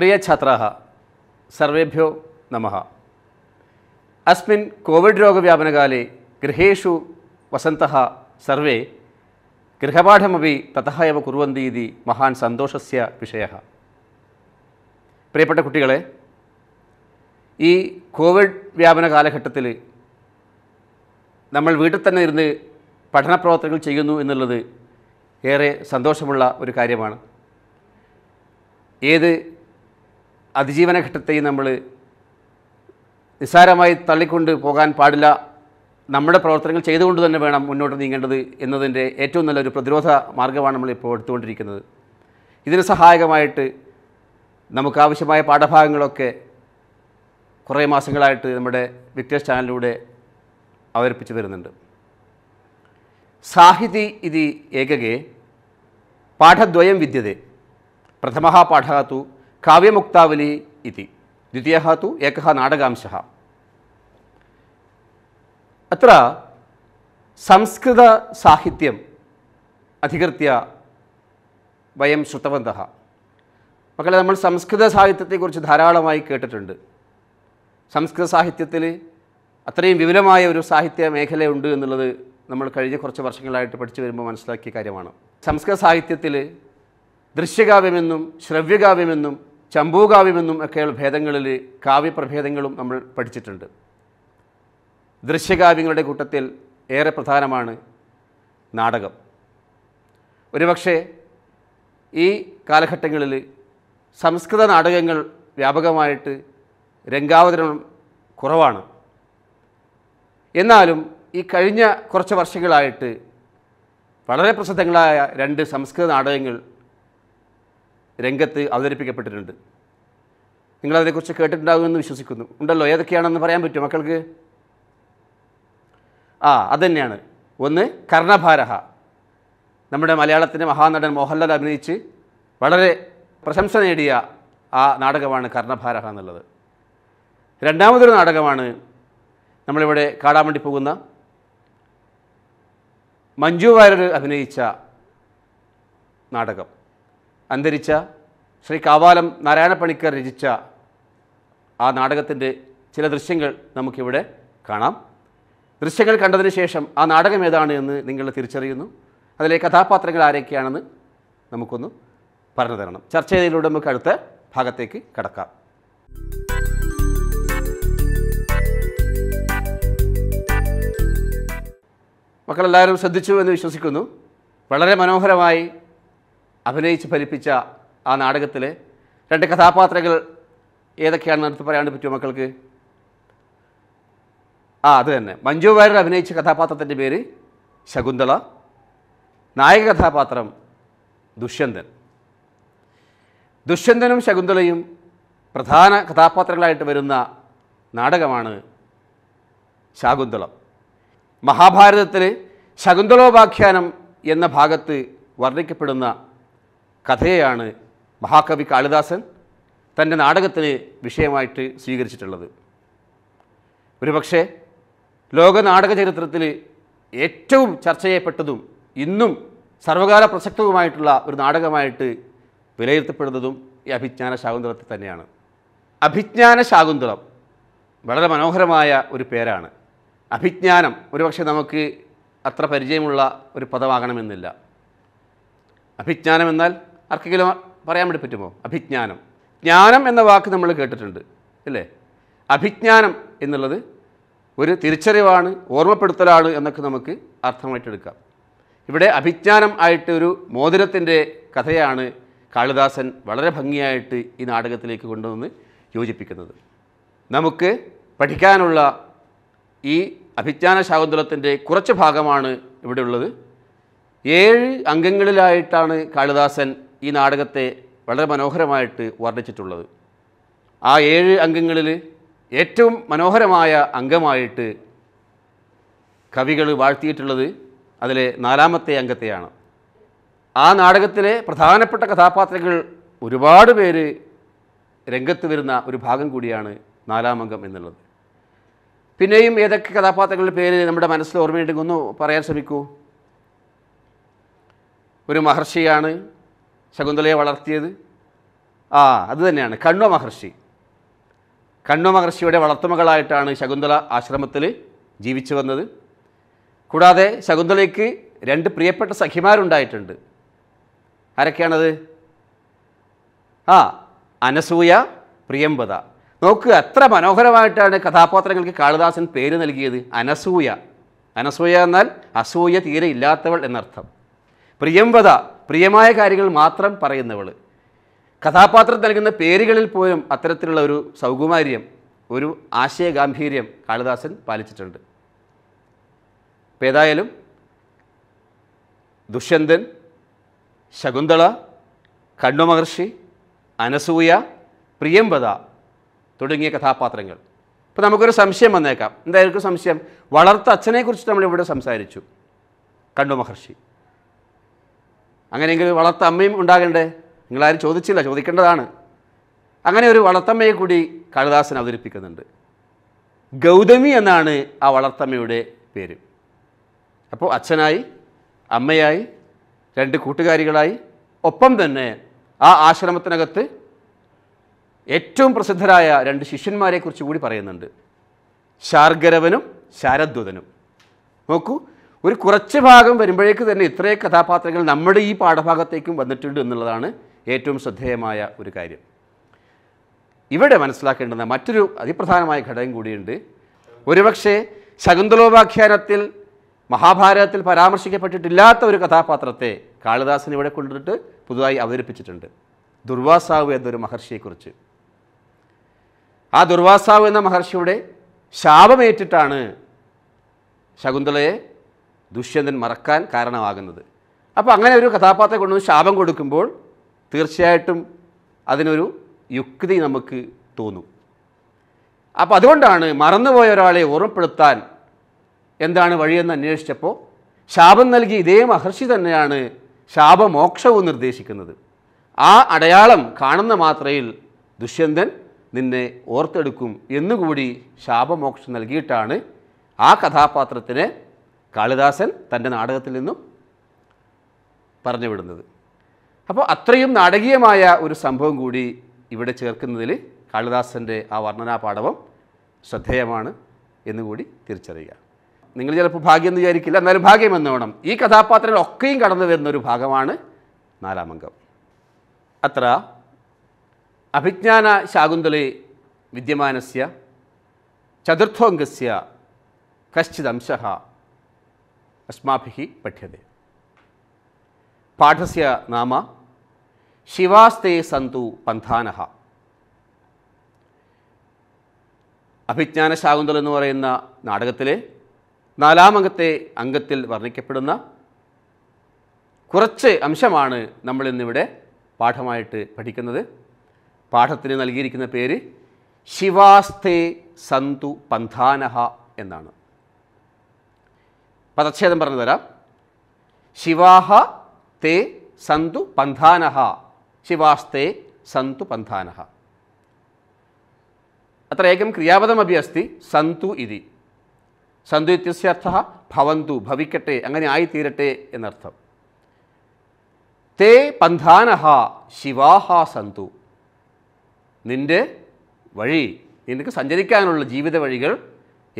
പ്രിയ ഛാത്രാഹ സർവേഭ്യോ നമ അസ്മിൻ കോവിഡ് രോഗവ്യാപനകാലെ ഗൃഹേഷു വസന്ത സർവേ ഗൃഹപാഠമപി एव कुर्वन्ति इति महान् सन्तोषस्य विषयः പ്രിയപ്പെട്ട കുട്ടികളെ ഈ കോവിഡ് വ്യാപന കാലഘട്ടത്തിൽ നമ്മൾ വീട്ടിൽ തന്നെ ഇരുന്ന് പഠന പ്രവർത്തനങ്ങൾ ചെയ്യുന്നു എന്നുള്ളത് ഏറെ സന്തോഷമുള്ള ഒരു കാര്യമാണ് ഏത് അതിജീവന ഘട്ടത്തെയും നമ്മൾ നിസ്സാരമായി തള്ളിക്കൊണ്ട് പോകാൻ പാടില്ല നമ്മുടെ പ്രവർത്തനങ്ങൾ ചെയ്തുകൊണ്ട് തന്നെ വേണം മുന്നോട്ട് നീങ്ങേണ്ടത് എന്നതിൻ്റെ ഏറ്റവും നല്ലൊരു പ്രതിരോധ മാർഗമാണ് നമ്മളിപ്പോൾ എടുത്തുകൊണ്ടിരിക്കുന്നത് ഇതിന് സഹായകമായിട്ട് നമുക്കാവശ്യമായ പാഠഭാഗങ്ങളൊക്കെ കുറേ മാസങ്ങളായിട്ട് നമ്മുടെ വിക്ടേഴ്സ് ചാനലിലൂടെ അവതരിപ്പിച്ചു വരുന്നുണ്ട് സാഹിതി ഇതി ഏകകെ പാഠദ്വയം വിദ്യതേ പ്രഥമ പാഠകത്തു കാവ്യമുക്താവലി ഇതി ദ്വിതീയ തു ഏക നാടകാംശ അത്ര സാഹിത്യം അധികൃത്യ വയം ശ്രുതവന്ത മക്കളെ നമ്മൾ സംസ്കൃത സാഹിത്യത്തെക്കുറിച്ച് ധാരാളമായി കേട്ടിട്ടുണ്ട് സംസ്കൃത സാഹിത്യത്തിൽ അത്രയും വിപുലമായ ഒരു സാഹിത്യ മേഖലയുണ്ട് എന്നുള്ളത് നമ്മൾ കഴിഞ്ഞ കുറച്ച് വർഷങ്ങളായിട്ട് പഠിച്ചു വരുമ്പോൾ മനസ്സിലാക്കിയ കാര്യമാണ് സംസ്കൃത സാഹിത്യത്തിൽ ദൃശ്യകാവ്യമെന്നും ശ്രവ്യകാവ്യമെന്നും ചമ്പൂകാവ്യമെന്നും ഒക്കെയുള്ള ഭേദങ്ങളിൽ കാവ്യപ്രഭേദങ്ങളും നമ്മൾ പഠിച്ചിട്ടുണ്ട് ദൃശ്യകാവ്യങ്ങളുടെ കൂട്ടത്തിൽ ഏറെ പ്രധാനമാണ് നാടകം ഒരുപക്ഷെ ഈ കാലഘട്ടങ്ങളിൽ സംസ്കൃത നാടകങ്ങൾ വ്യാപകമായിട്ട് രംഗാവതരണം കുറവാണ് എന്നാലും ഈ കഴിഞ്ഞ കുറച്ച് വർഷങ്ങളായിട്ട് വളരെ പ്രസിദ്ധങ്ങളായ രണ്ട് സംസ്കൃത നാടകങ്ങൾ രംഗത്ത് അവതരിപ്പിക്കപ്പെട്ടിട്ടുണ്ട് നിങ്ങളതിനെക്കുറിച്ച് കേട്ടിട്ടുണ്ടാകുമെന്ന് വിശ്വസിക്കുന്നു ഉണ്ടല്ലോ ഏതൊക്കെയാണെന്ന് പറയാൻ പറ്റും മക്കൾക്ക് ആ അതുതന്നെയാണ് ഒന്ന് കർണഭാരഹ നമ്മുടെ മലയാളത്തിൻ്റെ മഹാനടൻ മോഹൻലാൽ അഭിനയിച്ച് വളരെ പ്രശംസ നേടിയ ആ നാടകമാണ് കർണഭാരഹ എന്നുള്ളത് രണ്ടാമതൊരു നാടകമാണ് നമ്മളിവിടെ കാണാൻ വേണ്ടി പോകുന്ന മഞ്ജു വാര്യർ അഭിനയിച്ച നാടകം അന്തരിച്ച ശ്രീ കാവാലം നാരായണപ്പണിക്കർ രചിച്ച ആ നാടകത്തിൻ്റെ ചില ദൃശ്യങ്ങൾ നമുക്കിവിടെ കാണാം ദൃശ്യങ്ങൾ കണ്ടതിന് ശേഷം ആ നാടകം ഏതാണ് എന്ന് നിങ്ങൾ തിരിച്ചറിയുന്നു അതിലെ കഥാപാത്രങ്ങൾ ആരൊക്കെയാണെന്ന് നമുക്കൊന്ന് പറഞ്ഞു തരണം ചർച്ച ചെയ്തതിലൂടെ നമുക്ക് അടുത്ത ഭാഗത്തേക്ക് കടക്കാം മക്കളെല്ലാവരും ശ്രദ്ധിച്ചു എന്ന് വിശ്വസിക്കുന്നു വളരെ മനോഹരമായി അഭിനയിച്ച് ഫലിപ്പിച്ച ആ നാടകത്തിലെ രണ്ട് കഥാപാത്രങ്ങൾ ഏതൊക്കെയാണെന്ന് എടുത്ത് പറയാണ്ട് പറ്റുമോ മക്കൾക്ക് ആ അത് തന്നെ മഞ്ജു വാര്യർ അഭിനയിച്ച കഥാപാത്രത്തിൻ്റെ പേര് ശകുന്തള നായക കഥാപാത്രം ദുഷ്യന്തൻ ദുഷ്യന്തനും ശകുന്തളയും പ്രധാന കഥാപാത്രങ്ങളായിട്ട് വരുന്ന നാടകമാണ് ശാകുന്തളം മഹാഭാരതത്തിൽ ശകുന്തളോപാഖ്യാനം എന്ന ഭാഗത്ത് വർണ്ണിക്കപ്പെടുന്ന കഥയാണ് മഹാകവി കാളിദാസൻ തൻ്റെ നാടകത്തിന് വിഷയമായിട്ട് സ്വീകരിച്ചിട്ടുള്ളത് ഒരുപക്ഷേ ലോക നാടക ചരിത്രത്തിൽ ഏറ്റവും ചർച്ച ചെയ്യപ്പെട്ടതും ഇന്നും സർവകാല പ്രസക്തവുമായിട്ടുള്ള ഒരു നാടകമായിട്ട് വിലയിരുത്തപ്പെടുന്നതും ഈ അഭിജ്ഞാന ശാകുന്തളത്തിൽ തന്നെയാണ് അഭിജ്ഞാന ശാകുന്തളം വളരെ മനോഹരമായ ഒരു പേരാണ് അഭിജ്ഞാനം ഒരുപക്ഷെ നമുക്ക് അത്ര പരിചയമുള്ള ഒരു പദമാകണമെന്നില്ല അഭിജ്ഞാനം എന്നാൽ ആർക്കെങ്കിലും പറയാൻ വേണ്ടി പറ്റുമോ അഭിജ്ഞാനം ജ്ഞാനം എന്ന വാക്ക് നമ്മൾ കേട്ടിട്ടുണ്ട് അല്ലേ അഭിജ്ഞാനം എന്നുള്ളത് ഒരു തിരിച്ചറിവാണ് ഓർമ്മപ്പെടുത്തലാണ് എന്നൊക്കെ നമുക്ക് അർത്ഥമായിട്ടെടുക്കാം ഇവിടെ അഭിജ്ഞാനം ആയിട്ട് ഒരു മോതിരത്തിൻ്റെ കഥയാണ് കാളിദാസൻ വളരെ ഭംഗിയായിട്ട് ഈ നാടകത്തിലേക്ക് കൊണ്ടുവന്ന് യോജിപ്പിക്കുന്നത് നമുക്ക് പഠിക്കാനുള്ള ഈ അഭിജ്ഞാന ശാകുന്തലത്തിൻ്റെ കുറച്ച് ഭാഗമാണ് ഇവിടെയുള്ളത് ഏഴ് അംഗങ്ങളിലായിട്ടാണ് കാളിദാസൻ ഈ നാടകത്തെ വളരെ മനോഹരമായിട്ട് വർണ്ണിച്ചിട്ടുള്ളത് ആ ഏഴ് അംഗങ്ങളിൽ ഏറ്റവും മനോഹരമായ അംഗമായിട്ട് കവികൾ വാഴ്ത്തിയിട്ടുള്ളത് അതിലെ നാലാമത്തെ അംഗത്തെയാണ് ആ നാടകത്തിലെ പ്രധാനപ്പെട്ട കഥാപാത്രങ്ങൾ ഒരുപാട് പേര് രംഗത്ത് വരുന്ന ഒരു ഭാഗം കൂടിയാണ് നാലാമംഗം എന്നുള്ളത് പിന്നെയും ഏതൊക്കെ കഥാപാത്രങ്ങളുടെ പേര് നമ്മുടെ മനസ്സിൽ ഓർമ്മയുണ്ടെങ്കിൽ ഒന്ന് പറയാൻ ശ്രമിക്കൂ ഒരു മഹർഷിയാണ് ശകുന്തളയെ വളർത്തിയത് ആ അത് തന്നെയാണ് കണ്വ മഹർഷി കണ്വ മഹർഷിയുടെ വളർത്തുമകളായിട്ടാണ് ശകുന്തള ആശ്രമത്തിൽ ജീവിച്ചു വന്നത് കൂടാതെ ശകുന്തളയ്ക്ക് രണ്ട് പ്രിയപ്പെട്ട സഖിമാരുണ്ടായിട്ടുണ്ട് ആരൊക്കെയാണത് ആ അനസൂയ പ്രിയംവത നോക്ക് അത്ര മനോഹരമായിട്ടാണ് കഥാപാത്രങ്ങൾക്ക് കാളിദാസൻ പേര് നൽകിയത് അനസൂയ അനസൂയ എന്നാൽ അസൂയ തീരെ ഇല്ലാത്തവൾ എന്നർത്ഥം പ്രിയംവത പ്രിയമായ കാര്യങ്ങൾ മാത്രം പറയുന്നവൾ കഥാപാത്രം നൽകുന്ന പേരുകളിൽ പോലും അത്തരത്തിലുള്ള ഒരു സൗകുമാര്യം ഒരു ആശയഗാംഭീര്യം കാളിദാസൻ പാലിച്ചിട്ടുണ്ട് ഇപ്പം ഏതായാലും ദുഷ്യന്തൻ ശകുന്തള കണ്ണു മഹർഷി അനസൂയ പ്രിയംവത തുടങ്ങിയ കഥാപാത്രങ്ങൾ ഇപ്പം നമുക്കൊരു സംശയം വന്നേക്കാം എന്തായിരിക്കും സംശയം വളർത്ത അച്ഛനെക്കുറിച്ച് നമ്മളിവിടെ സംസാരിച്ചു കണ്ണു മഹർഷി അങ്ങനെയെങ്കിൽ വളർത്ത അമ്മയും ഉണ്ടാകണ്ടേ നിങ്ങളാരും ചോദിച്ചില്ല ചോദിക്കേണ്ടതാണ് അങ്ങനെ ഒരു വളർത്തമ്മയെ കൂടി കാളിദാസൻ അവതരിപ്പിക്കുന്നുണ്ട് ഗൗതമി എന്നാണ് ആ വളർത്തമ്മയുടെ പേര് അപ്പോൾ അച്ഛനായി അമ്മയായി രണ്ട് കൂട്ടുകാരികളായി ഒപ്പം തന്നെ ആ ആശ്രമത്തിനകത്ത് ഏറ്റവും പ്രസിദ്ധരായ രണ്ട് ശിഷ്യന്മാരെക്കുറിച്ച് കൂടി പറയുന്നുണ്ട് ശാർഗരവനും ശാരദ്വതനും നോക്കൂ ഒരു കുറച്ച് ഭാഗം വരുമ്പോഴേക്ക് തന്നെ ഇത്രയും കഥാപാത്രങ്ങൾ നമ്മുടെ ഈ പാഠഭാഗത്തേക്കും വന്നിട്ടുണ്ട് എന്നുള്ളതാണ് ഏറ്റവും ശ്രദ്ധേയമായ ഒരു കാര്യം ഇവിടെ മനസ്സിലാക്കേണ്ടുന്ന മറ്റൊരു അതിപ്രധാനമായ ഘടകം കൂടിയുണ്ട് ഒരുപക്ഷെ ശകുന്തലോപാഖ്യാനത്തിൽ മഹാഭാരതത്തിൽ പരാമർശിക്കപ്പെട്ടിട്ടില്ലാത്ത ഒരു കഥാപാത്രത്തെ കാളിദാസൻ ഇവിടെ കൊണ്ടിട്ട് പുതുതായി അവതരിപ്പിച്ചിട്ടുണ്ട് ദുർവാസാവ് എന്നൊരു മഹർഷിയെക്കുറിച്ച് ആ ദുർവാസാവ് എന്ന മഹർഷിയുടെ ശാപമേറ്റിട്ടാണ് ശകുന്തളയെ ദുഷ്യന്തൻ മറക്കാൻ കാരണമാകുന്നത് അപ്പോൾ അങ്ങനെ ഒരു കഥാപാത്രം കൊണ്ടുവന്ന് ശാപം കൊടുക്കുമ്പോൾ തീർച്ചയായിട്ടും അതിനൊരു യുക്തി നമുക്ക് തോന്നും അപ്പോൾ അതുകൊണ്ടാണ് മറന്നുപോയ ഒരാളെ ഓർമ്മപ്പെടുത്താൻ എന്താണ് വഴിയെന്ന് അന്വേഷിച്ചപ്പോൾ ശാപം നൽകി ഇതേ മഹർഷി തന്നെയാണ് ശാപമോക്ഷവും നിർദ്ദേശിക്കുന്നത് ആ അടയാളം കാണുന്ന മാത്രയിൽ ദുഷ്യന്തൻ നിന്നെ ഓർത്തെടുക്കും എന്നുകൂടി ശാപമോക്ഷം നൽകിയിട്ടാണ് ആ കഥാപാത്രത്തിനെ കാളിദാസൻ തൻ്റെ നാടകത്തിൽ നിന്നും പറഞ്ഞുവിടുന്നത് അപ്പോൾ അത്രയും നാടകീയമായ ഒരു സംഭവം കൂടി ഇവിടെ ചേർക്കുന്നതിൽ കാളിദാസൻ്റെ ആ വർണ്ണനാപാഠവം ശ്രദ്ധേയമാണ് എന്നുകൂടി തിരിച്ചറിയുക നിങ്ങൾ ചിലപ്പോൾ ഭാഗ്യം വിചാരിക്കില്ല എന്നാലും ഭാഗ്യം എന്നോണം ഈ കഥാപാത്രങ്ങളൊക്കെയും കടന്നു വരുന്ന ഒരു ഭാഗമാണ് നാലാം അംഗം അത്ര അഭിജ്ഞാന ശാകുന്തളി വിദ്യമാനസ്യ ചതുർത്ഥോംഗസ്യ കശ്ചിദംശ അസ്മാഭി പഠ്യത്തെ പാഠസ്യ നാമ ശിവാസ്തേ സന്തു പന്ഥാന അഭിജ്ഞാന ശാകുന്തൽ എന്ന് പറയുന്ന നാടകത്തിലെ നാലാമംഗത്തെ അംഗത്തിൽ വർണ്ണിക്കപ്പെടുന്ന കുറച്ച് അംശമാണ് നമ്മൾ ഇന്നിവിടെ പാഠമായിട്ട് പഠിക്കുന്നത് പാഠത്തിന് നൽകിയിരിക്കുന്ന പേര് ശിവാസ്തേ സന്തു പന്ഥാനഹ എന്നാണ് പദച്ഛേദം പറഞ്ഞു തരാം ശിവാഹ തേ സന്തു പന്ധാനഹ ശിവാസ്തേ സന്തു പന്ധാനഹ അത്ര ഏകം ക്രിയാപദമപി അസ്തി സന്തു ഇതി സന്തു അർത്ഥ ഭവന്തു ഭവിക്കട്ടെ അങ്ങനെ ആയിത്തീരട്ടെ എന്നർത്ഥം തേ പന്ധാനഹ ശിവാഹ സന്തു നിൻ്റെ വഴി നിനക്ക് സഞ്ചരിക്കാനുള്ള ജീവിത വഴികൾ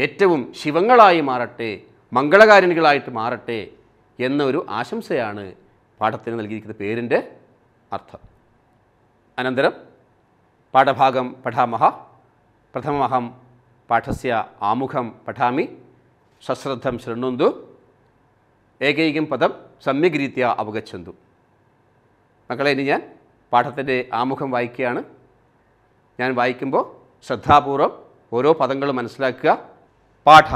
ഏറ്റവും ശിവങ്ങളായി മാറട്ടെ മംഗളകാരണികളായിട്ട് മാറട്ടെ എന്നൊരു ആശംസയാണ് പാഠത്തിന് നൽകിയിരിക്കുന്ന പേരിൻ്റെ അർത്ഥം അനന്തരം പാഠഭാഗം പഠാമഹ പ്രഥമഹം പാഠസ്യ ആമുഖം പഠാമി സശ്രദ്ധം ശൃണ്ണുന്തു ഏകൈകം പദം സമ്യഗ്രീത്യ അവഗച്ഛന്തു മക്കളെ ഇനി ഞാൻ പാഠത്തിൻ്റെ ആമുഖം വായിക്കുകയാണ് ഞാൻ വായിക്കുമ്പോൾ ശ്രദ്ധാപൂർവം ഓരോ പദങ്ങളും മനസ്സിലാക്കുക പാഠ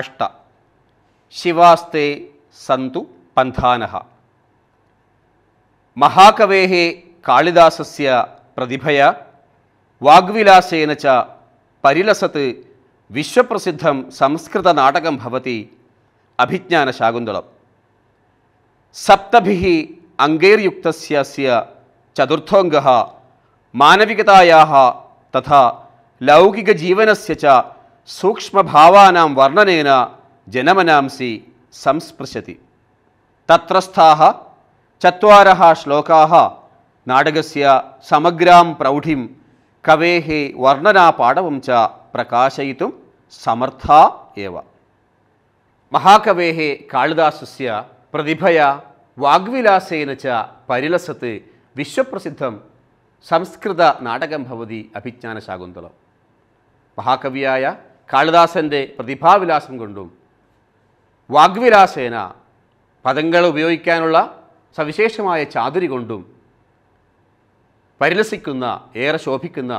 അഷ്ട शिवास्ते सन्तु पन्थानः महाकवेः कालिदासस्य प्रतिभया वाग्विलासेन च परिलसत् विश्वप्रसिद्धं संस्कृतनाटकं भवति अभिज्ञानशाकुन्तलं सप्तभिः अङ्गैर्युक्तस्य चतुर्थोऽङ्गः मानविकतायाः तथा लौकिकजीवनस्य च सूक्ष्मभावानां वर्णनेन జనమనాంసి సంస్పృశతి తత్రస్థా చర శ్లోకా నాటకస్య సమగ్రాం ప్రౌఢిం కవే వర్ణనా పాడవం చ ప్రకాశయితుం సమర్థా ఏవ మహాకవే కాళిదాసుస్య ప్రతిభయ వాగ్విలాసేన చ పరిలసత్ విశ్వప్రసిద్ధం సంస్కృత నాటకం భవతి അഭിജ്ഞാന ശാകുന്തളം മഹാകവിയായ കാളിദാസൻ്റെ പ്രതിഭാവിലാസം കൊണ്ടും വാഗ്വിലാസേന പദങ്ങൾ ഉപയോഗിക്കാനുള്ള സവിശേഷമായ ചാതുരി കൊണ്ടും പരിലസിക്കുന്ന ഏറെ ശോഭിക്കുന്ന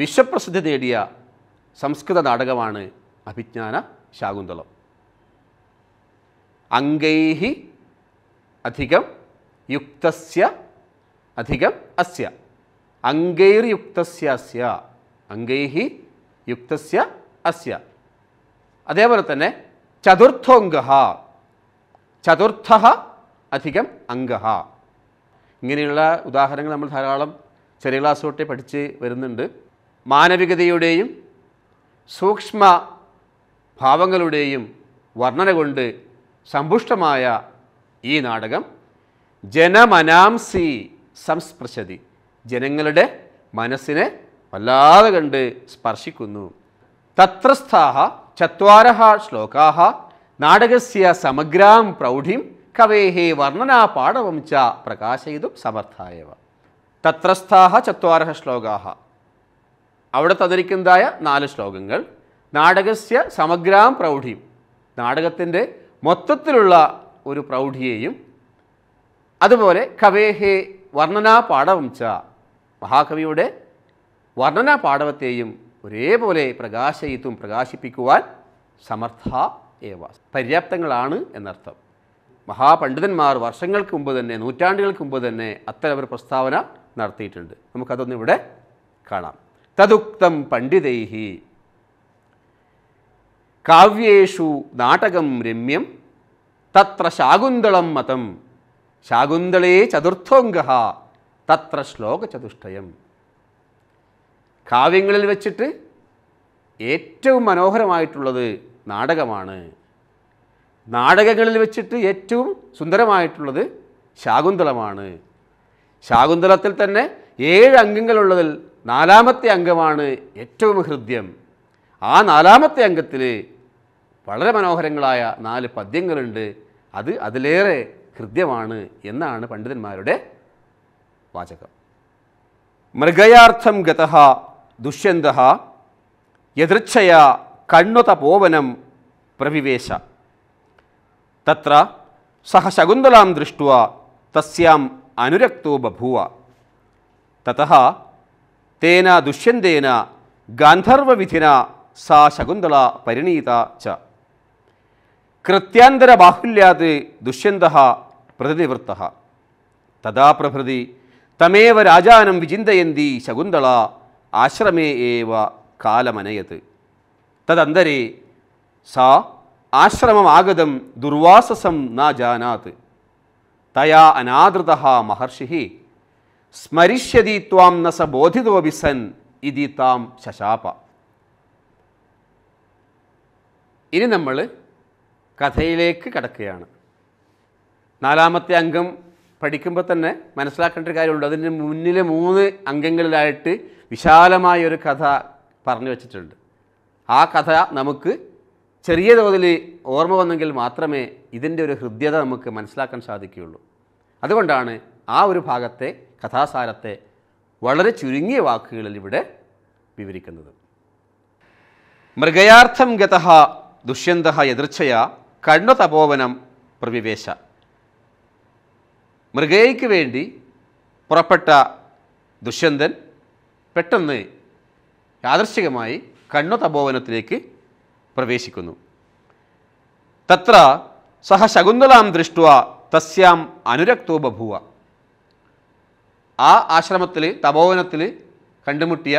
വിശ്വപ്രസിദ്ധി നേടിയ സംസ്കൃത നാടകമാണ് അഭിജ്ഞാന ശാകുന്തളം അംഗൈഹി അധികം യുക്തസ്യ അധികം അസ്യ അംഗൈർയുക്തസ്യ അസ്യ അംഗൈഹി യുക്തസ്യ അസ്യ അതേപോലെ തന്നെ ചതുർത്ഥോംഗ ചതുർത്ഥ അധികം അംഗ ഇങ്ങനെയുള്ള ഉദാഹരണങ്ങൾ നമ്മൾ ധാരാളം ചെറിയ ക്ലാസ് തൊട്ടേ പഠിച്ച് വരുന്നുണ്ട് മാനവികതയുടെയും സൂക്ഷ്മ ഭാവങ്ങളുടെയും വർണ്ണന കൊണ്ട് സമ്പുഷ്ടമായ ഈ നാടകം ജനമനാംസി സംസ്പർശതി ജനങ്ങളുടെ മനസ്സിനെ വല്ലാതെ കണ്ട് സ്പർശിക്കുന്നു തത്രസ്ഥാഹ ചരഹ ശ്ലോകാ നാടകസ്യ സമഗ്രാം പ്രൗഢിം കവേഹേ വർണ്ണനാപാടവം ച പ്രകാശയിതും സമർത്ഥായവ തത്രസ്ഥാഹ ചര ശ്ലോകാഹ അവിടെ തന്നിരിക്കുന്നതായ നാല് ശ്ലോകങ്ങൾ നാടകസ്യ സമഗ്രാം പ്രൗഢിയും നാടകത്തിൻ്റെ മൊത്തത്തിലുള്ള ഒരു പ്രൗഢിയെയും അതുപോലെ കവേഹേ വർണ്ണനാ പാടവം ച മഹാകവിയുടെ വർണ്ണനാ പാടവത്തെയും ഒരേപോലെ പ്രകാശയിത്തും പ്രകാശിപ്പിക്കുവാൻ സമർത്ഥ ഏവ പര്യാപ്തങ്ങളാണ് എന്നർത്ഥം മഹാപണ്ഡിതന്മാർ വർഷങ്ങൾക്ക് മുമ്പ് തന്നെ നൂറ്റാണ്ടുകൾക്ക് മുമ്പ് തന്നെ അത്തരം ഒരു പ്രസ്താവന നടത്തിയിട്ടുണ്ട് നമുക്കതൊന്നിവിടെ കാണാം തതുക്തം പണ്ഡിതൈഹി കാവ്യേഷു നാടകം രമ്യം തത്ര ശാകുന്തളം മതം ശാകുന്തളേ ചതുർത്ഥോംഗ തത്ര ശ്ലോകചതുഷ്ടയം കാവ്യങ്ങളിൽ വെച്ചിട്ട് ഏറ്റവും മനോഹരമായിട്ടുള്ളത് നാടകമാണ് നാടകങ്ങളിൽ വെച്ചിട്ട് ഏറ്റവും സുന്ദരമായിട്ടുള്ളത് ശാകുന്തളമാണ് ശാകുന്തളത്തിൽ തന്നെ ഏഴ് അംഗങ്ങളുള്ളതിൽ നാലാമത്തെ അംഗമാണ് ഏറ്റവും ഹൃദ്യം ആ നാലാമത്തെ അംഗത്തിൽ വളരെ മനോഹരങ്ങളായ നാല് പദ്യങ്ങളുണ്ട് അത് അതിലേറെ ഹൃദ്യമാണ് എന്നാണ് പണ്ഡിതന്മാരുടെ വാചകം മൃഗയാർത്ഥം ഗതഹ दुष्यन्दः यदृच्छया कण्वतपोवनं प्रविवेश तत्र सः शकुन्तलां दृष्ट्वा तस्याम् अनुरक्तो बभूव ततः तेन दुश्यन्देन गान्धर्वविधिना सा शकुन्तला परिणीता च कृत्यान्तरबाहुल्यात् दुष्यन्दः प्रतिवृत्तः तदा प्रभृति तमेव राजानं विचिन्तयन्ती शकुन्तला ആശ്രമേ ഏവ കാലമനയത് തദന്തരേ സാ ആശ്രമമാഗതം ദുർവാസസം ന ജാനാത് തയാ അനാദൃത മഹർഷി സ്മരിഷ്യതി ത്വാം ന സ സൻ ഇതി താം ശശാപ ഇനി നമ്മൾ കഥയിലേക്ക് കടക്കുകയാണ് നാലാമത്തെ അംഗം പഠിക്കുമ്പോൾ തന്നെ മനസ്സിലാക്കേണ്ട ഒരു കാര്യമുണ്ട് അതിന് മുന്നിലെ മൂന്ന് അംഗങ്ങളിലായിട്ട് വിശാലമായ ഒരു കഥ പറഞ്ഞു വച്ചിട്ടുണ്ട് ആ കഥ നമുക്ക് ചെറിയ തോതിൽ ഓർമ്മ വന്നെങ്കിൽ മാത്രമേ ഇതിൻ്റെ ഒരു ഹൃദ്യത നമുക്ക് മനസ്സിലാക്കാൻ സാധിക്കുകയുള്ളൂ അതുകൊണ്ടാണ് ആ ഒരു ഭാഗത്തെ കഥാസാരത്തെ വളരെ ചുരുങ്ങിയ വാക്കുകളിൽ ഇവിടെ വിവരിക്കുന്നത് മൃഗയാർത്ഥം ഗതഹ ദുഷ്യന്ത എതിർച്ചയ കണ്ണു തപോവനം പ്രവിവേശ മൃഗയ്ക്ക് വേണ്ടി പുറപ്പെട്ട ദുഷ്യന്തൻ പെട്ടെന്ന് യാദർശികമായി കണ്ണു തപോവനത്തിലേക്ക് പ്രവേശിക്കുന്നു തത്ര സഹ ശകുന്തളാം ദൃഷ്ട തസ്യാം അനുരക്തോ ആ ആശ്രമത്തിൽ തപോവനത്തിൽ കണ്ടുമുട്ടിയ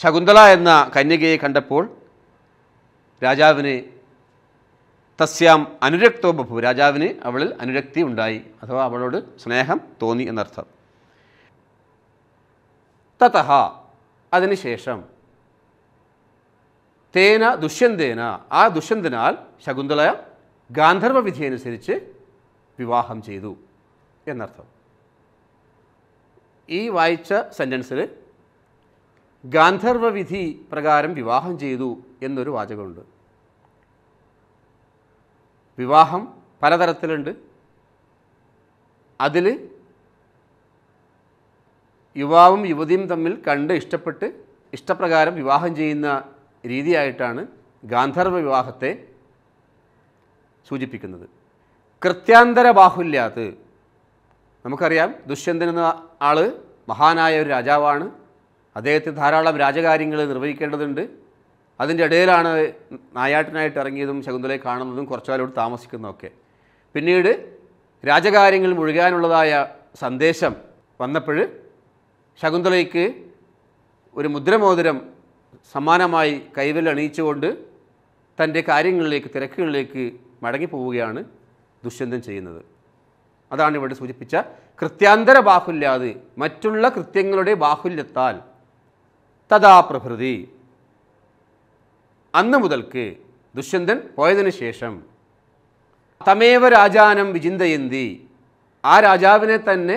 ശകുന്തള എന്ന കന്യകയെ കണ്ടപ്പോൾ രാജാവിന് തസ്യാം അനുരക്തോ ബഭു രാജാവിന് അവളിൽ അനുരക്തി ഉണ്ടായി അഥവാ അവളോട് സ്നേഹം തോന്നി എന്നർത്ഥം തതഹ അതിനുശേഷം തേന ദുഷ്യന്തേന ആ ദുഷ്യന്തനാൽ ശകുന്തള ഗാന്ധർവ വിധിയനുസരിച്ച് വിവാഹം ചെയ്തു എന്നർത്ഥം ഈ വായിച്ച സെൻറ്റൻസിൽ ഗാന്ധർവവിധി പ്രകാരം വിവാഹം ചെയ്തു എന്നൊരു വാചകമുണ്ട് വിവാഹം പലതരത്തിലുണ്ട് അതിൽ യുവാവും യുവതിയും തമ്മിൽ കണ്ട് ഇഷ്ടപ്പെട്ട് ഇഷ്ടപ്രകാരം വിവാഹം ചെയ്യുന്ന രീതിയായിട്ടാണ് ഗാന്ധർവ വിവാഹത്തെ സൂചിപ്പിക്കുന്നത് കൃത്യാന്തര ബാഹുല്യാത്ത് നമുക്കറിയാം ദുഷ്യന്തൻ എന്ന ആൾ മഹാനായ ഒരു രാജാവാണ് അദ്ദേഹത്തിന് ധാരാളം രാജകാര്യങ്ങൾ നിർവഹിക്കേണ്ടതുണ്ട് അതിൻ്റെ ഇടയിലാണ് നായാട്ടിനായിട്ട് ഇറങ്ങിയതും ശകുന്തലയെ കാണുന്നതും കുറച്ചുകാലോട് താമസിക്കുന്നതൊക്കെ പിന്നീട് രാജകാര്യങ്ങൾ മുഴുകാനുള്ളതായ സന്ദേശം വന്നപ്പോൾ ശകുന്തലയ്ക്ക് ഒരു മുദ്രമോതിരം സമ്മാനമായി കൈവിൽ അണിയിച്ചുകൊണ്ട് തൻ്റെ കാര്യങ്ങളിലേക്ക് തിരക്കുകളിലേക്ക് മടങ്ങിപ്പോവുകയാണ് ദുഷ്യന്തം ചെയ്യുന്നത് അതാണ് ഇവിടെ സൂചിപ്പിച്ച കൃത്യാന്തര ബാഹുല്യാതെ മറ്റുള്ള കൃത്യങ്ങളുടെ ബാഹുല്യത്താൽ തഥാ പ്രഭൃതി അന്ന് മുതൽക്ക് ദുഷ്യന്തൻ പോയതിന് ശേഷം തമേവ രാജാനം വിചിന്തയന്തി ആ രാജാവിനെ തന്നെ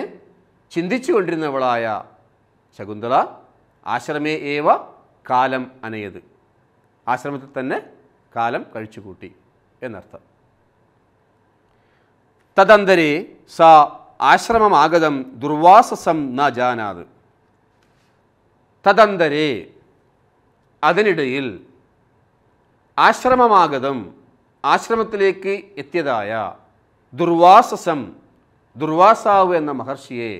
ചിന്തിച്ചുകൊണ്ടിരുന്നവളായ ശകുന്തള ആശ്രമേ ഏവ കാലം അനയത് ആശ്രമത്തിൽ തന്നെ കാലം കഴിച്ചുകൂട്ടി എന്നർത്ഥം തദന്തരെ സ ആശ്രമമാഗതം ദുർവാസസം ന ജാനാത് തദന്തരെ അതിനിടയിൽ ആശ്രമമാഗതം ആശ്രമത്തിലേക്ക് എത്തിയതായ ദുർവാസസം ദുർവാസാവ് എന്ന മഹർഷിയെ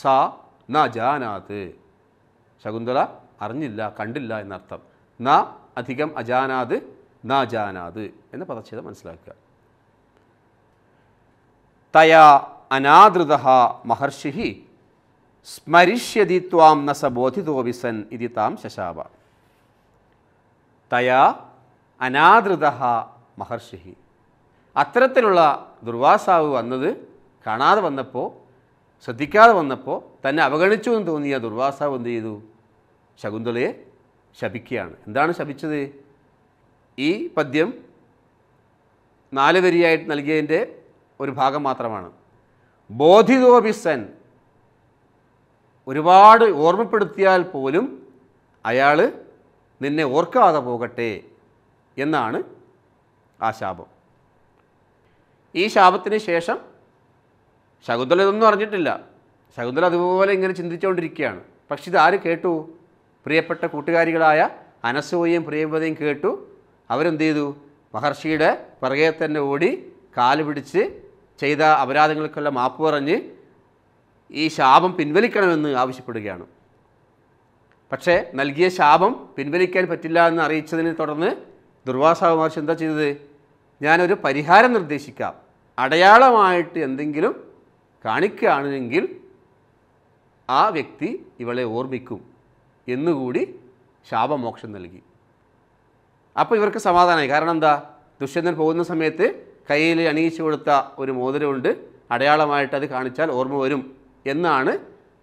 സ ന ജാനാത് ശകുന്തള അറിഞ്ഞില്ല കണ്ടില്ല എന്നർത്ഥം ന അധികം അജാനാത് ന ജാനാത് എന്ന പദച്ഛേദം മനസ്സിലാക്കുക തയാ അനാദൃത മഹർഷി സ്മരിഷ്യതി ത്വാം നസബോധിതോവിസൻ ഇതി താം ശശാവ തയാ അനാദൃത മഹർഷി അത്തരത്തിലുള്ള ദുർവാസാവ് വന്നത് കാണാതെ വന്നപ്പോൾ ശ്രദ്ധിക്കാതെ വന്നപ്പോൾ തന്നെ അവഗണിച്ചു എന്ന് തോന്നിയ ദുർവാസാവ് എന്ത് ചെയ്തു ശകുന്തളയെ ശപിക്കുകയാണ് എന്താണ് ശപിച്ചത് ഈ പദ്യം നാല് വരിയായിട്ട് നൽകിയതിൻ്റെ ഒരു ഭാഗം മാത്രമാണ് ബോധിതോപിസൻ ഒരുപാട് ഓർമ്മപ്പെടുത്തിയാൽ പോലും അയാൾ നിന്നെ ഓർക്കാതെ പോകട്ടെ എന്നാണ് ആ ശാപം ഈ ശാപത്തിന് ശേഷം ശകുന്തല ഇതൊന്നും അറിഞ്ഞിട്ടില്ല ശകുന്തല അതുപോലെ ഇങ്ങനെ ചിന്തിച്ചുകൊണ്ടിരിക്കുകയാണ് പക്ഷെ ഇതാര് കേട്ടു പ്രിയപ്പെട്ട കൂട്ടുകാരികളായ അനസൂയയും പ്രിയപതയും കേട്ടു അവരെന്ത് ചെയ്തു മഹർഷിയുടെ പിറകെ തന്നെ ഓടി കാല് പിടിച്ച് ചെയ്ത അപരാധങ്ങൾക്കെല്ലാം മാപ്പ് പറഞ്ഞ് ഈ ശാപം പിൻവലിക്കണമെന്ന് ആവശ്യപ്പെടുകയാണ് പക്ഷേ നൽകിയ ശാപം പിൻവലിക്കാൻ പറ്റില്ല എന്ന് അറിയിച്ചതിനെ തുടർന്ന് ദുർവാസാവ് മഹർഷി എന്താ ചെയ്തത് ഞാനൊരു പരിഹാരം നിർദ്ദേശിക്കാം അടയാളമായിട്ട് എന്തെങ്കിലും കാണിക്കുകയാണെങ്കിൽ ആ വ്യക്തി ഇവളെ ഓർമ്മിക്കും എന്നുകൂടി ശാപമോക്ഷം നൽകി അപ്പോൾ ഇവർക്ക് സമാധാനമായി കാരണം എന്താ ദുഷ്യന്തൻ പോകുന്ന സമയത്ത് കയ്യിൽ അണിയിച്ചു കൊടുത്ത ഒരു മോതിരമുണ്ട് അടയാളമായിട്ട് അത് കാണിച്ചാൽ ഓർമ്മ വരും എന്നാണ്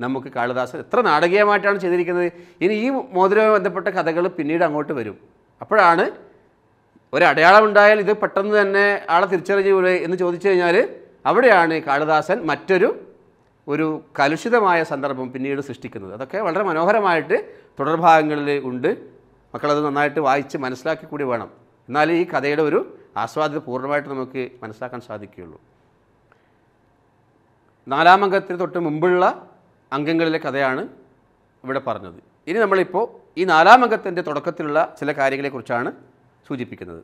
നമുക്ക് കാളിദാസൻ എത്ര നാടകീയമായിട്ടാണ് ചെയ്തിരിക്കുന്നത് ഇനി ഈ മോതിരവുമായി ബന്ധപ്പെട്ട കഥകൾ പിന്നീട് അങ്ങോട്ട് വരും അപ്പോഴാണ് ഒരടയാളം ഉണ്ടായാൽ ഇത് പെട്ടെന്ന് തന്നെ ആളെ തിരിച്ചറിഞ്ഞൂടെ എന്ന് ചോദിച്ചു കഴിഞ്ഞാൽ അവിടെയാണ് കാളിദാസൻ മറ്റൊരു ഒരു കലുഷിതമായ സന്ദർഭം പിന്നീട് സൃഷ്ടിക്കുന്നത് അതൊക്കെ വളരെ മനോഹരമായിട്ട് തുടർഭാഗങ്ങളിൽ ഉണ്ട് മക്കളത് നന്നായിട്ട് വായിച്ച് മനസ്സിലാക്കി കൂടി വേണം എന്നാൽ ഈ കഥയുടെ ഒരു ആസ്വാദ്യത പൂർണ്ണമായിട്ട് നമുക്ക് മനസ്സിലാക്കാൻ സാധിക്കുകയുള്ളൂ നാലാമംഗത്തിന് തൊട്ട് മുമ്പുള്ള അംഗങ്ങളിലെ കഥയാണ് ഇവിടെ പറഞ്ഞത് ഇനി നമ്മളിപ്പോൾ ഈ നാലാം അംഗത്തിൻ്റെ തുടക്കത്തിലുള്ള ചില കാര്യങ്ങളെക്കുറിച്ചാണ് സൂചിപ്പിക്കുന്നത്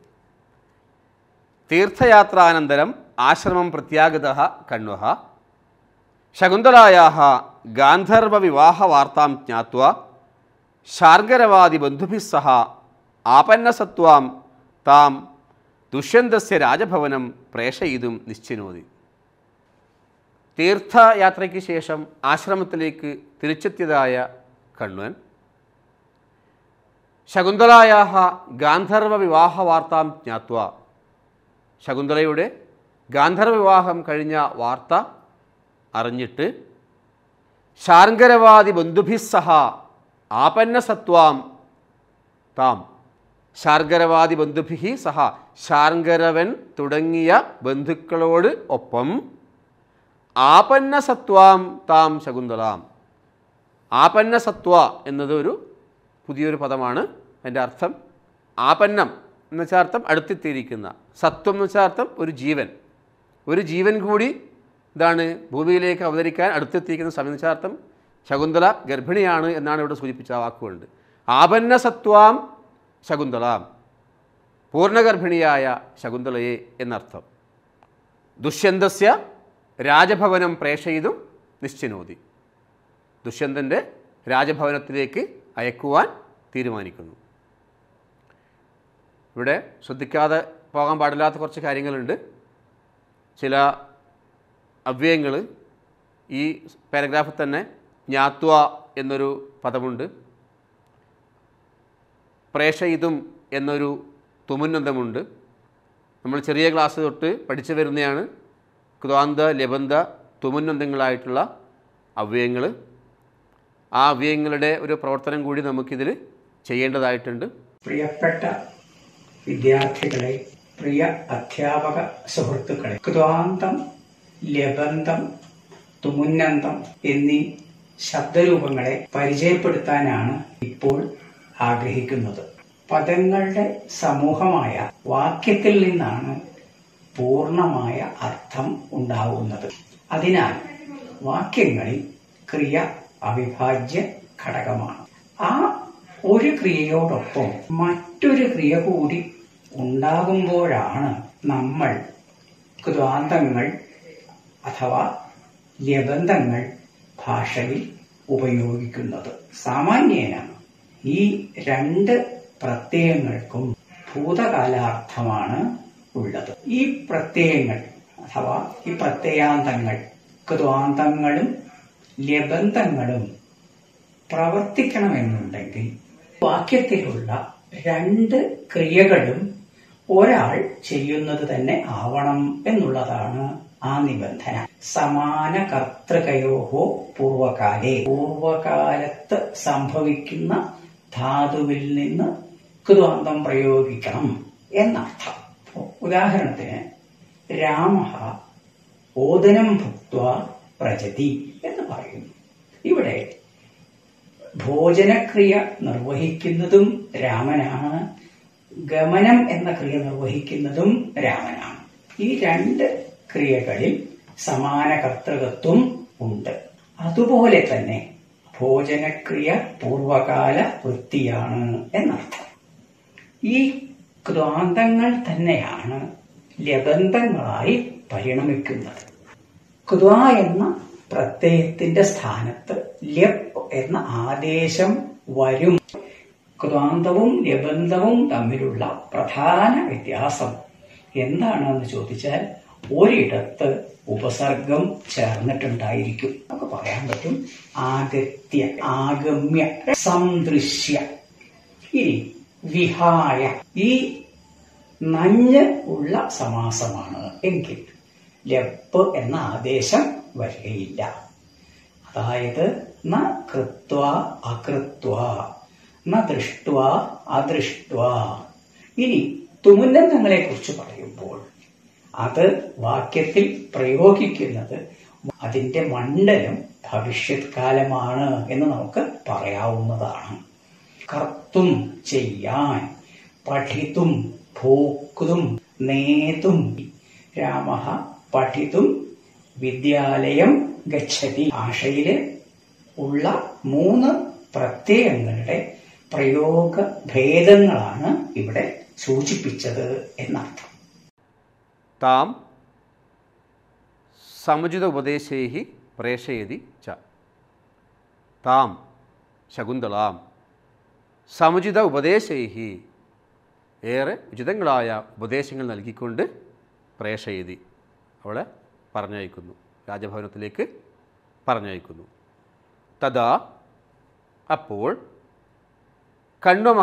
തീർത്ഥയാത്രാനന്തരം ആശ്രമം പ്രത്യാഗത കണ്വഹ ഗാന്ധർവ ഗാന്ധർവവിവാഹ വാർത്താം ജ്ഞാത്വ ശാർഗരവാദി ബന്ധുഭിസ്സഹ ആപന്നസത്വാം താം ദുഷ്യന്തസ്യ രാജഭവനം പ്രേഷയിതും നിശ്ചിനോതി തീർത്ഥയാത്രയ്ക്ക് ശേഷം ആശ്രമത്തിലേക്ക് തിരിച്ചെത്തിയതായ കണ്ണുവൻ ശകുന്തളായാഹ ഗാന്ധർവ വിവാഹ വാർത്താം ജ്ഞാത്വ ശകുന്തളയുടെ ഗാന്ധർവ വിവാഹം കഴിഞ്ഞ വാർത്ത അറിഞ്ഞിട്ട് ശാർങ്കരവാദി ബന്ധുഭിസ്സഹ ആപന്നസത്വാം താം ശാർഗരവാദി ബന്ധുഭി സഹ ശാർങ്കരവൻ തുടങ്ങിയ ബന്ധുക്കളോട് ഒപ്പം ആപന്ന സത്വാം താം ശകുന്തളാം ആപന്ന സത്വ എന്നത് ഒരു പുതിയൊരു പദമാണ് അതിൻ്റെ അർത്ഥം ആപന്നം എന്ന് വെച്ചാൽ അർത്ഥം അടുത്തെത്തിയിരിക്കുന്ന സത്വം എന്ന് വെച്ചാൽ അർത്ഥം ഒരു ജീവൻ ഒരു ജീവൻ കൂടി ഇതാണ് ഭൂമിയിലേക്ക് അവതരിക്കാൻ അടുത്തെത്തിയിരിക്കുന്ന സമയം വെച്ചാൽ അർത്ഥം ശകുന്തള ഗർഭിണിയാണ് എന്നാണ് ഇവിടെ സൂചിപ്പിച്ച വാക്കുകളുണ്ട് ആപന്ന സത്വാം ശകുന്തളാം പൂർണ്ണഗർഭിണിയായ ശകുന്തളയെ എന്നർത്ഥം ദുഷ്യന്തസ്യ രാജഭവനം പ്രേഷയിതും നിശ്ചിനോതി ദുഷ്യന്തൻ്റെ രാജഭവനത്തിലേക്ക് അയക്കുവാൻ തീരുമാനിക്കുന്നു ഇവിടെ ശ്രദ്ധിക്കാതെ പോകാൻ പാടില്ലാത്ത കുറച്ച് കാര്യങ്ങളുണ്ട് ചില അവ്യയങ്ങൾ ഈ പാരഗ്രാഫിൽ തന്നെ ജ്ഞാത്വ എന്നൊരു പദമുണ്ട് പ്രേഷയിതും എന്നൊരു തുമുന്നന്തമുണ്ട് നമ്മൾ ചെറിയ ക്ലാസ് തൊട്ട് പഠിച്ചു വരുന്നതാണ് ക്രാന്ത ലബന്ത തുമന്നന്തങ്ങളായിട്ടുള്ള അവയങ്ങൾ ആ അവയങ്ങളുടെ ഒരു പ്രവർത്തനം കൂടി നമുക്കിതിൽ ചെയ്യേണ്ടതായിട്ടുണ്ട് പ്രിയപ്പെട്ട വിദ്യാർത്ഥികളെ പ്രിയ അധ്യാപക സുഹൃത്തുക്കളെ ക്രാന്തം ലബന്തം തുമുന്നന്തം എന്നീ ശബ്ദരൂപങ്ങളെ പരിചയപ്പെടുത്താനാണ് ഇപ്പോൾ ആഗ്രഹിക്കുന്നത് പദങ്ങളുടെ സമൂഹമായ വാക്യത്തിൽ നിന്നാണ് പൂർണമായ അർത്ഥം അർത്ഥം ഉണ്ടാവുന്നത് അതിനാൽ വാക്യങ്ങളിൽ ക്രിയ അവിഭാജ്യ ഘടകമാണ് ആ ഒരു ക്രിയയോടൊപ്പം മറ്റൊരു ക്രിയ കൂടി ഉണ്ടാകുമ്പോഴാണ് നമ്മൾ ദ്വാന്തങ്ങൾ അഥവാ ലബന്ധങ്ങൾ ഭാഷയിൽ ഉപയോഗിക്കുന്നത് സാമാന്യേന ഈ രണ്ട് പ്രത്യയങ്ങൾക്കും ഭൂതകാലാർത്ഥമാണ് ഉള്ളത് ഈ പ്രത്യയങ്ങൾ അഥവാ ഈ പ്രത്യയാന്തങ്ങൾ ക്വാന്തങ്ങളും ലബന്ധങ്ങളും പ്രവർത്തിക്കണമെന്നുണ്ടെങ്കിൽ വാക്യത്തിലുള്ള രണ്ട് ക്രിയകളും ഒരാൾ ചെയ്യുന്നത് തന്നെ ആവണം എന്നുള്ളതാണ് ആ നിബന്ധന സമാന കർത്തൃകയോഹോ പൂർവകാലേ പൂർവകാലത്ത് സംഭവിക്കുന്ന ധാതുവിൽ നിന്ന് കൃതാന്തം പ്രയോഗിക്കണം എന്നർത്ഥം ഉദാഹരണത്തിന് രാമ ഓദനം ഭക്ത പ്രജതി എന്ന് പറയുന്നു ഇവിടെ ഭോജനക്രിയ നിർവഹിക്കുന്നതും രാമനാണ് ഗമനം എന്ന ക്രിയ നിർവഹിക്കുന്നതും രാമനാണ് ഈ രണ്ട് ക്രിയകളിൽ സമാന കർത്തൃകത്വം ഉണ്ട് അതുപോലെ തന്നെ ഭോജനക്രിയ പൂർവകാല വൃത്തിയാണ് എന്നർത്ഥം ഈ ക്രാന്തങ്ങൾ തന്നെയാണ് ലബന്ധങ്ങളായി പരിണമിക്കുന്നത് കുതുവ എന്ന പ്രത്യയത്തിന്റെ സ്ഥാനത്ത് ലബ് എന്ന ആദേശം വരും കൃതാന്തവും ലബന്ധവും തമ്മിലുള്ള പ്രധാന വ്യത്യാസം എന്താണെന്ന് ചോദിച്ചാൽ ഒരിടത്ത് ഉപസർഗം ചേർന്നിട്ടുണ്ടായിരിക്കും നമുക്ക് പറയാൻ പറ്റും ആഗത്യ ആഗമ്യ സന്ദൃശ്യ ഇനി വിഹായ ഈ നഞ്ഞ് ഉള്ള സമാസമാണ് എങ്കിൽ ലപ്പ് എന്ന ആദേശം വരികയില്ല അതായത് ന കൃത്വ അകൃത്വ ന ദൃഷ്ട്വ അദൃഷ്ട്വ ഇനി തുമുന്നങ്ങളെ കുറിച്ച് പറയുമ്പോൾ അത് വാക്യത്തിൽ പ്രയോഗിക്കുന്നത് അതിന്റെ മണ്ഡലം ഭവിഷ്യത് കാലമാണ് എന്ന് നമുക്ക് പറയാവുന്നതാണ് കർത്തും ചെയ്യാൻ പഠിത്തും ഭൂക്തും നേതും രാമ പഠിതും വിദ്യാലയം ഗച്ഛതി ഭാഷയില് ഉള്ള മൂന്ന് പ്രത്യയങ്ങളുടെ പ്രയോഗ ഭേദങ്ങളാണ് ഇവിടെ സൂചിപ്പിച്ചത് എന്നർത്ഥം താം സമുചിത ഉപദേശേഹി പ്രേഷയതി ച താം ശകുന്തളാം സമുചിത ഉപദേശേഹി ഏറെ ഉചിതങ്ങളായ ഉപദേശങ്ങൾ നൽകിക്കൊണ്ട് പ്രേഷ എഴുതി അവളെ പറഞ്ഞയക്കുന്നു രാജഭവനത്തിലേക്ക് പറഞ്ഞയക്കുന്നു തഥാ അപ്പോൾ കണ്വ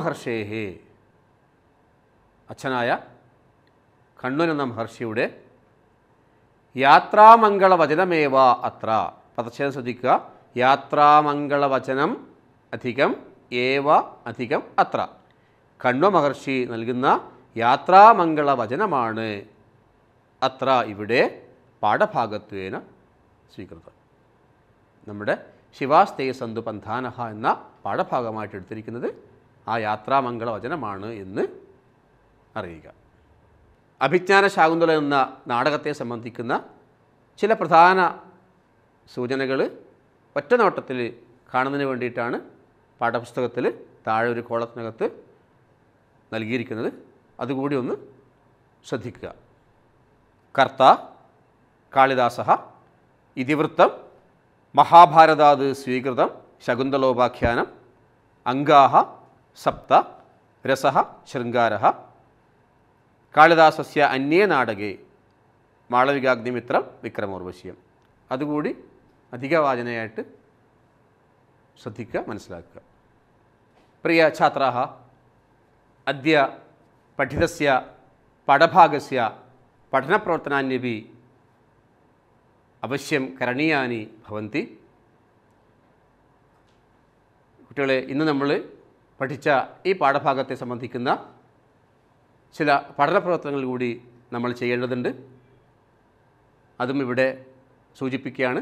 അച്ഛനായ കണ്ണൻ എന്ന മഹർഷിയുടെ യാത്രാമംഗളവചനമേവ അത്ര പദച്ഛേദം ശ്രദ്ധിക്കുക യാത്രാമംഗളവചനം അധികം ഏവ അധികം അത്ര കണ്വ മഹർഷി നൽകുന്ന യാത്രാമംഗള വചനമാണ് അത്ര ഇവിടെ പാഠഭാഗത്വേന സ്വീകൃതം നമ്മുടെ ശിവാസ്തേയ സന്തു പന്ഥാനഹ എന്ന പാഠഭാഗമായിട്ട് എടുത്തിരിക്കുന്നത് ആ യാത്രാമംഗള വചനമാണ് എന്ന് അറിയുക അഭിജ്ഞാന ശാകുന്തല എന്ന നാടകത്തെ സംബന്ധിക്കുന്ന ചില പ്രധാന സൂചനകൾ ഒറ്റനോട്ടത്തിൽ കാണുന്നതിന് വേണ്ടിയിട്ടാണ് പാഠപുസ്തകത്തിൽ താഴെ ഒരു കോളത്തിനകത്ത് നൽകിയിരിക്കുന്നത് അതുകൂടി ഒന്ന് ശ്രദ്ധിക്കുക കർത്ത കാളിദാസ ഇതിവൃത്തം മഹാഭാരതാത് സ്വീകൃതം ശകുന്തലോപാഖ്യാനം അങ്കാഹ സപ്ത രസ ശൃംഗാര കാളിദാസസ്യ അന്യേ നാടകേ മാളവികാഗ്നിമിത്രം വിക്രമോർവശീയം അതുകൂടി വാചനയായിട്ട് ശ്രദ്ധിക്കുക മനസ്സിലാക്കുക പ്രിയ ഛാത്രാഹ അദ്യ പഠിതസ്യ പടഭാഗസ്യ പഠനപ്രവർത്തനാന്യപി അവശ്യം കരണീയാനി ഭവന്തി കുട്ടികളെ ഇന്ന് നമ്മൾ പഠിച്ച ഈ പാഠഭാഗത്തെ സംബന്ധിക്കുന്ന ചില പഠനപ്രവർത്തനങ്ങൾ കൂടി നമ്മൾ ചെയ്യേണ്ടതുണ്ട് അതും ഇവിടെ സൂചിപ്പിക്കുകയാണ്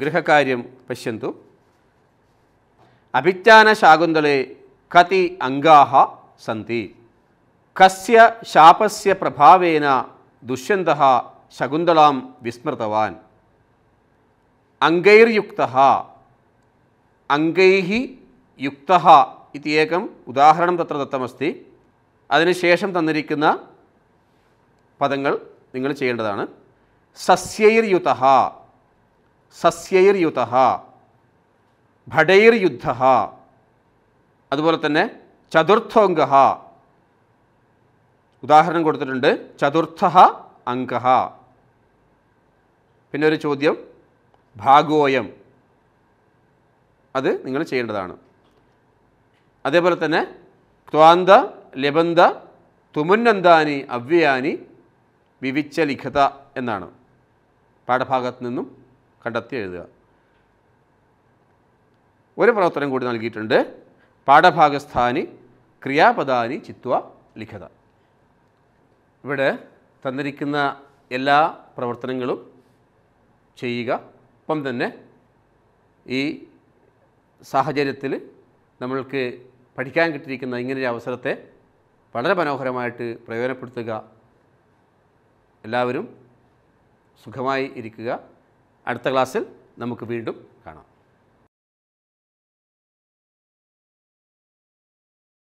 ഗൃഹകാര്യം പശ്യന്തു അഭിജ്ഞാന ശാകുന്തളെ കതി അംഗാഹ സന്തി കസ്യ ശാപസ്യ പ്രഭാവേന ദുഷ്യന്ത ശകുന്തളാം വിസ്മൃതവാൻ അംഗൈർയുക്ത അംഗൈ യുക്ത ഇതി ഉദാഹരണം തത്ര ദത്തമസ്തി അതിനുശേഷം തന്നിരിക്കുന്ന പദങ്ങൾ നിങ്ങൾ ചെയ്യേണ്ടതാണ് സസ്യൈർയുത സസ്യൈർയുത ഭടൈർയുദ്ധ അതുപോലെ തന്നെ ചതുർത്ഥോങ്കഹ ഉദാഹരണം കൊടുത്തിട്ടുണ്ട് ചതുർത്ഥ അങ്കഹ പിന്നെ ഒരു ചോദ്യം ഭാഗോയം അത് നിങ്ങൾ ചെയ്യേണ്ടതാണ് അതേപോലെ തന്നെ ത്വാന്ത ലബന്ത തുമുന്നന്താനി അവ്യയാനി വിവിച്ച ലിഖത എന്നാണ് പാഠഭാഗത്ത് നിന്നും കണ്ടെത്തി എഴുതുക ഒരു പ്രവർത്തനം കൂടി നൽകിയിട്ടുണ്ട് പാഠഭാഗസ്ഥാനി ക്രിയാപദാനി ചിത്വ ലിഖത ഇവിടെ തന്നിരിക്കുന്ന എല്ലാ പ്രവർത്തനങ്ങളും ചെയ്യുക ഒപ്പം തന്നെ ഈ സാഹചര്യത്തിൽ നമ്മൾക്ക് പഠിക്കാൻ കിട്ടിയിരിക്കുന്ന ഇങ്ങനൊരു അവസരത്തെ വളരെ മനോഹരമായിട്ട് പ്രയോജനപ്പെടുത്തുക എല്ലാവരും സുഖമായി ഇരിക്കുക അടുത്ത ക്ലാസ്സിൽ നമുക്ക് വീണ്ടും